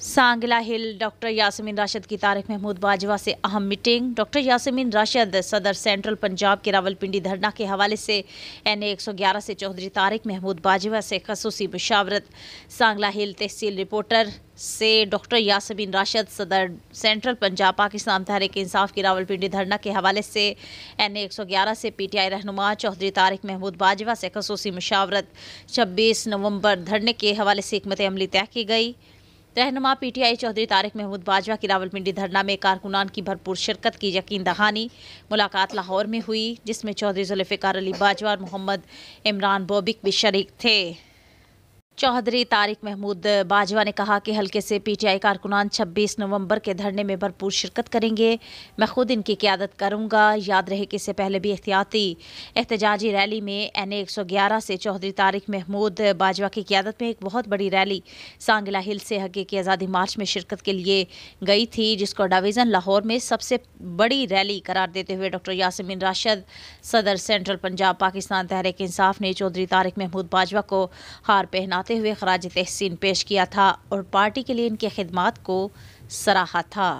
Sangla hill doctor Yasmeen Rashid की तारिक महमूद बाजवा से अहम मीटिंग डॉक्टर यासमीन राशद सदर सेंट्रल पंजाब के रावलपिंडी धरना के हवाले से एन ए एक सौ ग्यारह से चौधरी तारिक महमूद बाजवा से खसूसी मुशावरत सांगला हिल तहसील रिपोर्टर से डॉक्टर यासमीन राशद सदर सेंट्रल पंजाब पाकिस्तान तहरीक इंसाफ की रावलपिंडी धरना के हवाले से एन ए एक सौ ग्यारह से पी टी आई रहनुमा चौधरी तारिक महमूद बाजवा से खसूसी मुशावरत छब्बीस नवंबर धरने के हवाले से हमत अमली तय की गई रहनुमा पीटीआई चौधरी तारिक महमूद बाजवा की रावलपिंडी धरना में कारकुनान की भरपूर शिरकत की यकीन दहानी मुलाकात लाहौर में हुई जिसमें चौधरी जुल्फ़िकार अली बाजवा और मोहम्मद इमरान बोबिक भी शरीक थे चौधरी तारिक महमूद बाजवा ने कहा कि हल्के से पीटीआई कारकुनान 26 नवंबर के धरने में भरपूर शिरकत करेंगे मैं खुद इनकी क्यादत करूंगा याद रहे कि इससे पहले भी एहतियाती एहतजाजी रैली में एन ए से चौधरी तारिक महमूद बाजवा की क्यादत में एक बहुत बड़ी रैली सांगला हिल से हके की आज़ादी मार्च में शिरकत के लिए गई थी जिसको डावीज़न लाहौर में सबसे बड़ी रैली करार देते हुए डॉक्टर यासमिन राशद सदर सेंट्रल पंजाब पाकिस्तान तहरिक इंसाफ ने चौधरी तारिक महमूद बाजवा को हार पहना आते हुए खराज तहसीन पेश किया था और पार्टी के लिए इनकी खिदमत को सराहा था